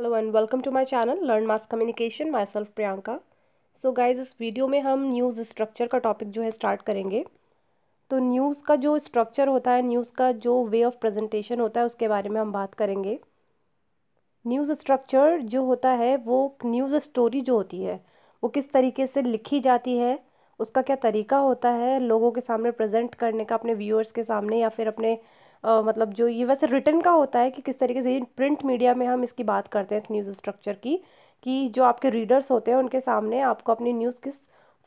hello and welcome to my channel learn mass communication myself Priyanka so guys इस video में हम news structure का topic जो है स्टार्ट करेंगे तो न्यूज़ का जो स्ट्रक्चर होता है न्यूज़ का जो वे ऑफ प्रेजेंटेशन होता है उसके बारे में हम बात करेंगे न्यूज़ स्ट्रक्चर जो होता है वो न्यूज़ स्टोरी जो होती है वो किस तरीके से लिखी जाती है उसका क्या तरीका होता है लोगों के सामने प्रजेंट करने का अपने व्यूअर्स के सामने या फिर अपने आ, मतलब जो ये वैसे रिटर्न का होता है कि किस तरीके से ये प्रिंट मीडिया में हम इसकी बात करते हैं इस न्यूज़ स्ट्रक्चर की कि जो आपके रीडर्स होते हैं उनके सामने आपको अपनी न्यूज़ किस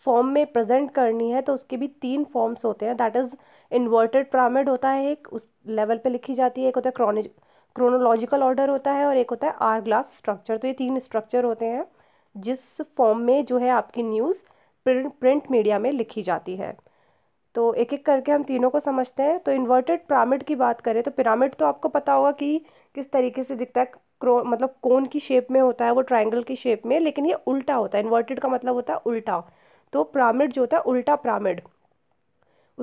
फॉर्म में प्रेजेंट करनी है तो उसके भी तीन फॉर्म्स होते हैं दैट इज़ इन्वर्टेड प्रामिड होता है एक उस लेवल पे लिखी जाती है एक होता है क्रोनिज क्रोनोलॉजिकल ऑर्डर होता है और एक होता है आर ग्लास स्ट्रक्चर तो ये तीन स्ट्रक्चर होते हैं जिस फॉर्म में जो है आपकी न्यूज़ प्रिंट प्रिंट मीडिया में लिखी जाती है तो एक एक करके हम तीनों को समझते हैं तो इन्वर्टेड पिरामिड की बात करें तो पिरामिड तो आपको पता होगा कि किस तरीके से दिखता है क्रो मतलब कोन की शेप में होता है वो ट्राइंगल की शेप में लेकिन ये उल्टा होता है इन्वर्टेड का मतलब होता है उल्टा तो पिरामिड जो होता है उल्टा पिरामिड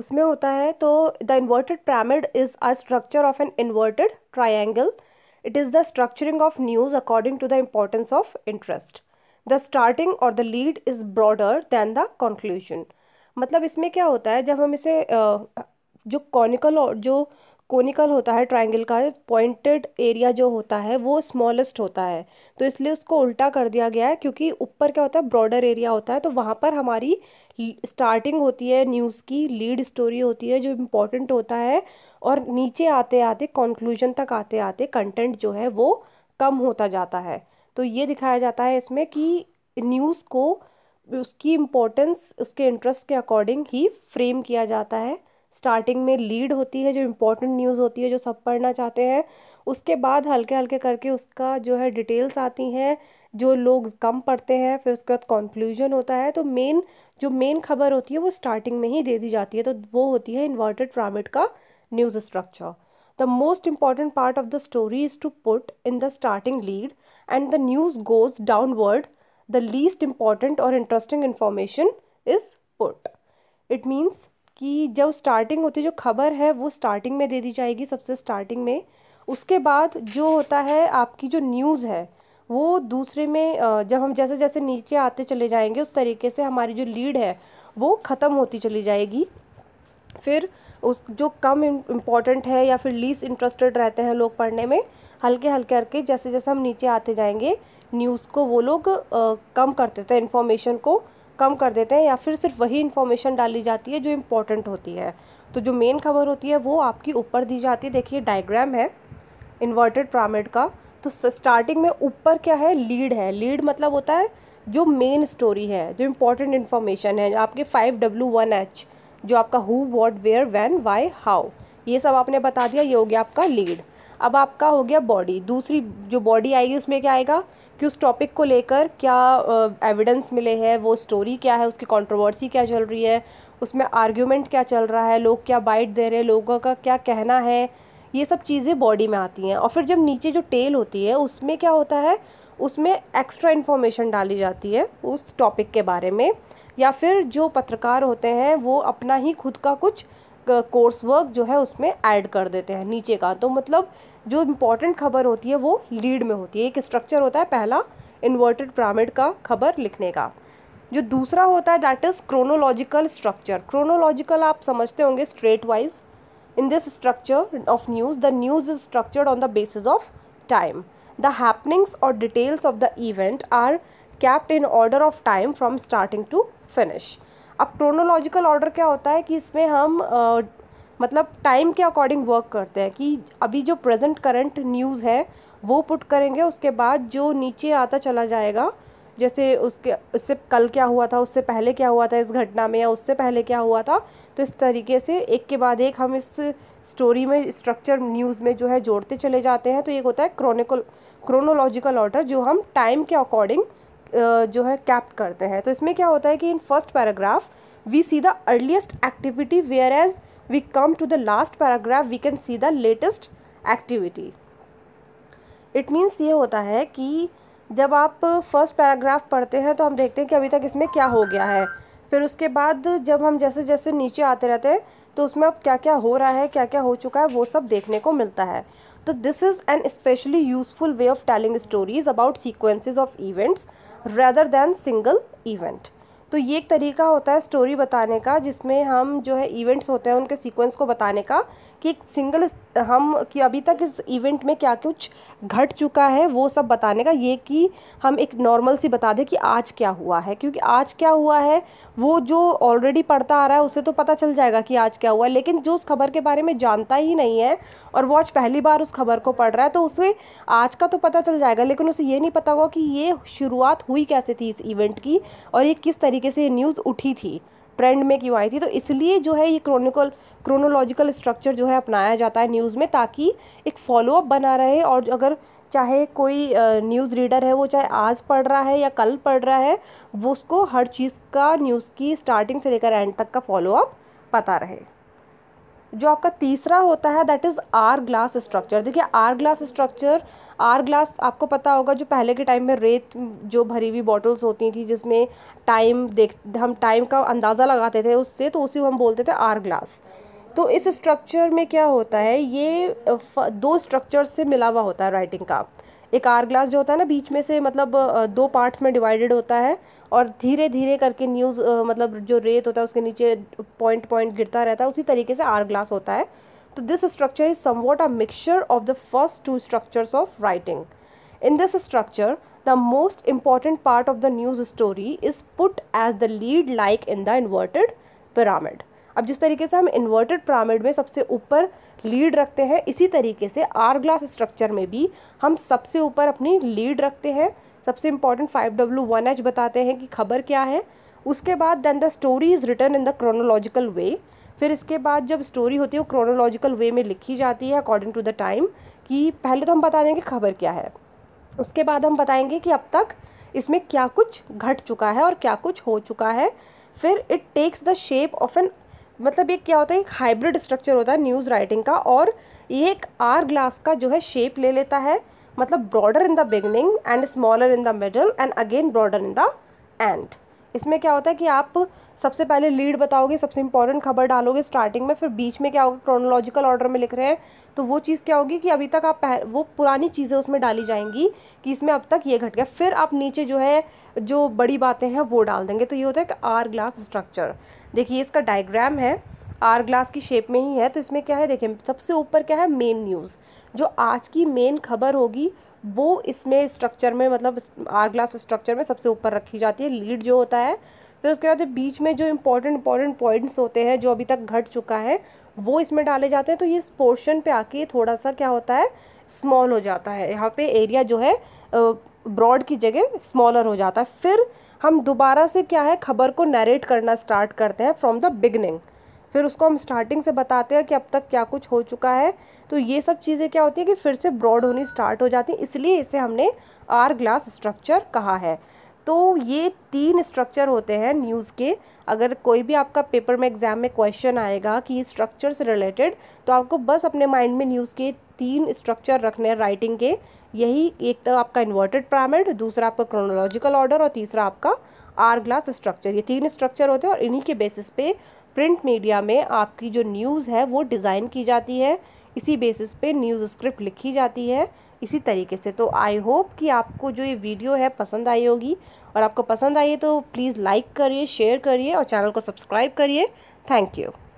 उसमें होता है तो the inverted pyramid is a structure of an inverted triangle it is the structuring of news according to the importance of interest the starting और the lead is broader than the conclusion मतलब इसमें क्या होता है जब हम इसे जो कॉनिकल और जो कोनिकल होता है ट्रायंगल का पॉइंटेड एरिया जो होता है वो स्मॉलेस्ट होता है तो इसलिए उसको उल्टा कर दिया गया है क्योंकि ऊपर क्या होता है ब्रॉडर एरिया होता है तो वहाँ पर हमारी स्टार्टिंग होती है न्यूज़ की लीड स्टोरी होती है जो इम्पोर्टेंट होता है और नीचे आते आते कंक्लूजन तक आते आते कंटेंट जो है वो कम होता जाता है तो ये दिखाया जाता है इसमें कि न्यूज़ को उसकी इम्पोर्टेंस उसके इंटरेस्ट के अकॉर्डिंग ही फ्रेम किया जाता है स्टार्टिंग में लीड होती है जो इम्पोर्टेंट न्यूज़ होती है जो सब पढ़ना चाहते हैं उसके बाद हल्के हल्के करके उसका जो है डिटेल्स आती हैं जो लोग कम पढ़ते हैं फिर उसके बाद कॉन्क्लूजन होता है तो मेन जो मेन खबर होती है वो स्टार्टिंग में ही दे दी जाती है तो वो होती है इन्वर्टेड पिरामिड का news structure the most important part of the story is to put in the starting lead and the news goes downward the least important और interesting information is put it means कि जब starting होती है जो खबर है वो starting में दे दी जाएगी सबसे स्टार्टिंग में उसके बाद जो होता है आपकी जो न्यूज़ है वो दूसरे में जब हम जैसे जैसे नीचे आते चले जाएंगे उस तरीके से हमारी जो लीड है वो ख़त्म होती चली जाएगी फिर उस जो कम इम्पॉर्टेंट है या फिर लीस इंटरेस्टेड रहते हैं लोग पढ़ने में हल्के हल्के करके जैसे जैसे हम नीचे आते जाएंगे न्यूज़ को वो लोग कम कर देते हैं इन्फॉर्मेशन को कम कर देते हैं या फिर सिर्फ वही इन्फॉर्मेशन डाली जाती है जो इम्पोर्टेंट होती है तो जो मेन खबर होती है वो आपकी ऊपर दी जाती है देखिए डायग्राम है इन्वर्टेड प्रामेड का तो स्टार्टिंग में ऊपर क्या है लीड है लीड मतलब होता है जो मेन स्टोरी है जो इम्पोर्टेंट इन्फॉर्मेशन है आपके फाइव डब्ल्यू वन एच जो आपका who what where when why how ये सब आपने बता दिया ये हो गया आपका लीड अब आपका हो गया बॉडी दूसरी जो बॉडी आएगी उसमें क्या आएगा कि उस टॉपिक को लेकर क्या एविडेंस मिले हैं वो स्टोरी क्या है उसकी कंट्रोवर्सी क्या चल रही है उसमें आर्ग्यूमेंट क्या चल रहा है लोग क्या बाइट दे रहे हैं लोगों का क्या कहना है ये सब चीज़ें बॉडी में आती हैं और फिर जब नीचे जो टेल होती है उसमें क्या होता है उसमें एक्स्ट्रा इन्फॉर्मेशन डाली जाती है उस टॉपिक के बारे में या फिर जो पत्रकार होते हैं वो अपना ही खुद का कुछ कोर्स वर्क जो है उसमें ऐड कर देते हैं नीचे का तो मतलब जो इम्पोर्टेंट खबर होती है वो लीड में होती है एक स्ट्रक्चर होता है पहला इन्वर्टेड पिरामिड का खबर लिखने का जो दूसरा होता है that is chronological structure chronological आप समझते होंगे straight wise in this structure of news the news is structured on the basis of time the happenings और details of the event are kept in order of time from starting to finish अब chronological order क्या होता है कि इसमें हम आ, मतलब time के अकॉर्डिंग वर्क करते हैं कि अभी जो प्रेजेंट करंट न्यूज़ है वो पुट करेंगे उसके बाद जो नीचे आता चला जाएगा जैसे उसके उससे कल क्या हुआ था उससे पहले क्या हुआ था इस घटना में या उससे पहले क्या हुआ था तो इस तरीके से एक के बाद एक हम इस स्टोरी में स्ट्रक्चर न्यूज़ में जो है जोड़ते चले जाते हैं तो एक होता है क्रोनिकल क्रोनोलॉजिकल ऑर्डर जो हम टाइम के अकॉर्डिंग जो है कैप्ट करते हैं तो इसमें क्या होता है कि in first paragraph we see the earliest activity where as we come to the last paragraph we can see the latest activity it means ये होता है कि जब आप फर्स्ट पैराग्राफ पढ़ते हैं तो हम देखते हैं कि अभी तक इसमें क्या हो गया है फिर उसके बाद जब हम जैसे जैसे नीचे आते रहते हैं तो उसमें अब क्या क्या हो रहा है क्या क्या हो चुका है वो सब देखने को मिलता है तो this is an especially useful way of telling stories about sequences of events rather than single event तो ये एक तरीका होता है स्टोरी बताने का जिसमें हम जो है इवेंट्स होते हैं उनके सीक्वेंस को बताने का कि एक सिंगल हम कि अभी तक इस इवेंट में क्या कुछ घट चुका है वो सब बताने का ये कि हम एक नॉर्मल सी बता दें कि आज क्या हुआ है क्योंकि आज क्या हुआ है वो जो ऑलरेडी पढ़ता आ रहा है उसे तो पता चल जाएगा कि आज क्या हुआ है लेकिन जो उस खबर के बारे में जानता ही नहीं है और वो आज पहली बार उस खबर को पढ़ रहा है तो उसे आज का तो पता चल जाएगा लेकिन उसे ये नहीं पता होगा कि ये शुरुआत हुई कैसे थी इस इवेंट की और ये किस तरीके से न्यूज़ उठी थी ट्रेंड में क्यों आई थी तो इसलिए जो है ये क्रोनिकल क्रोनोलॉजिकल स्ट्रक्चर जो है अपनाया जाता है न्यूज़ में ताकि एक फॉलोअप बना रहे और अगर चाहे कोई न्यूज़ रीडर है वो चाहे आज पढ़ रहा है या कल पढ़ रहा है वो उसको हर चीज़ का न्यूज़ की स्टार्टिंग से लेकर एंड तक का फॉलोअप पता रहे जो आपका तीसरा होता है that is hourglass structure देखिए hourglass structure hourglass आपको पता होगा जो पहले के टाइम में रेत जो भरी हुई बॉटल्स होती थी जिसमें टाइम देख हम टाइम का अंदाज़ा लगाते थे उससे तो उसी को हम बोलते थे आर ग्लास तो इस स्ट्रक्चर में क्या होता है ये दो स्ट्रक्चर से मिला हुआ होता है राइटिंग का एक आर ग्लास जो होता है ना बीच में से मतलब दो पार्ट्स में डिवाइडेड होता है और धीरे धीरे करके न्यूज़ मतलब जो रेत होता है उसके नीचे पॉइंट पॉइंट गिरता रहता है उसी तरीके से आर ग्लास होता है तो this structure is somewhat a mixture of the first two structures of writing in this structure the most important part of the news story is put as the lead like in the inverted pyramid अब जिस तरीके से हम inverted pyramid में सबसे ऊपर lead रखते हैं इसी तरीके से आर ग्लास स्ट्रक्चर में भी हम सबसे ऊपर अपनी लीड रखते हैं सबसे important five W one H बताते हैं कि खबर क्या है उसके बाद then the story is return in the chronological way फिर इसके बाद जब स्टोरी होती है वो क्रोनोलॉजिकल वे में लिखी जाती है अकॉर्डिंग टू द टाइम कि पहले तो हम बता देंगे खबर क्या है उसके बाद हम बताएंगे कि अब तक इसमें क्या कुछ घट चुका है और क्या कुछ हो चुका है फिर it takes the shape of an मतलब ये क्या होता है एक हाइब्रिड स्ट्रक्चर होता है न्यूज़ राइटिंग का और ये एक आर ग्लास का जो है शेप ले लेता है मतलब broader in the beginning and smaller in the middle and again broader in the end इसमें क्या होता है कि आप सबसे पहले लीड बताओगे सबसे इंपॉर्टेंट खबर डालोगे स्टार्टिंग में फिर बीच में क्या होगा क्रोनोलॉजिकल ऑर्डर में लिख रहे हैं तो वो चीज़ क्या होगी कि अभी तक आप पह, वो पुरानी चीज़ें उसमें डाली जाएंगी कि इसमें अब तक ये घट गया फिर आप नीचे जो है जो बड़ी बातें हैं वो डाल देंगे तो ये होता है कि आर ग्लास स्ट्रक्चर देखिए इसका डायग्राम है आर ग्लास की शेप में ही है तो इसमें क्या है देखिए सबसे ऊपर क्या है मेन न्यूज़ जो आज की मेन खबर होगी वो इसमें स्ट्रक्चर में मतलब आर ग्लास स्ट्रक्चर में सबसे ऊपर रखी जाती है लीड जो होता है फिर उसके बाद बीच में जो इम्पोर्टेंट इम्पॉर्टेंट पॉइंट्स होते हैं जो अभी तक घट चुका है वो इसमें डाले जाते हैं तो ये इस पोर्शन पर आके थोड़ा सा क्या होता है स्मॉल हो जाता है यहाँ पे एरिया जो है ब्रॉड की जगह स्मॉलर हो जाता है फिर हम दोबारा से क्या है खबर को नरेट करना स्टार्ट करते हैं फ्रॉम द बिगनिंग फिर उसको हम स्टार्टिंग से बताते हैं कि अब तक क्या कुछ हो चुका है तो ये सब चीज़ें क्या होती है कि फिर से ब्रॉड होनी स्टार्ट हो जाती हैं इसलिए इसे हमने आर ग्लास स्ट्रक्चर कहा है तो ये तीन स्ट्रक्चर होते हैं न्यूज़ के अगर कोई भी आपका पेपर में एग्जाम में क्वेश्चन आएगा कि स्ट्रक्चर से रिलेटेड तो आपको बस अपने माइंड में न्यूज़ के तीन स्ट्रक्चर रखने हैं राइटिंग के यही एक तो आपका इन्वर्टेड पिरामिड दूसरा आपका क्रोनोलॉजिकल ऑर्डर और तीसरा आपका आर ग्लास स्ट्रक्चर ये तीन स्ट्रक्चर होते हैं और इन्हीं के बेसिस पे प्रिंट मीडिया में आपकी जो न्यूज़ है वो डिज़ाइन की जाती है इसी बेसिस पे न्यूज़ स्क्रिप्ट लिखी जाती है इसी तरीके से तो आई होप कि आपको जो ये वीडियो है पसंद आई होगी और आपको पसंद आई है तो प्लीज़ लाइक करिए शेयर करिए और चैनल को सब्सक्राइब करिए थैंक यू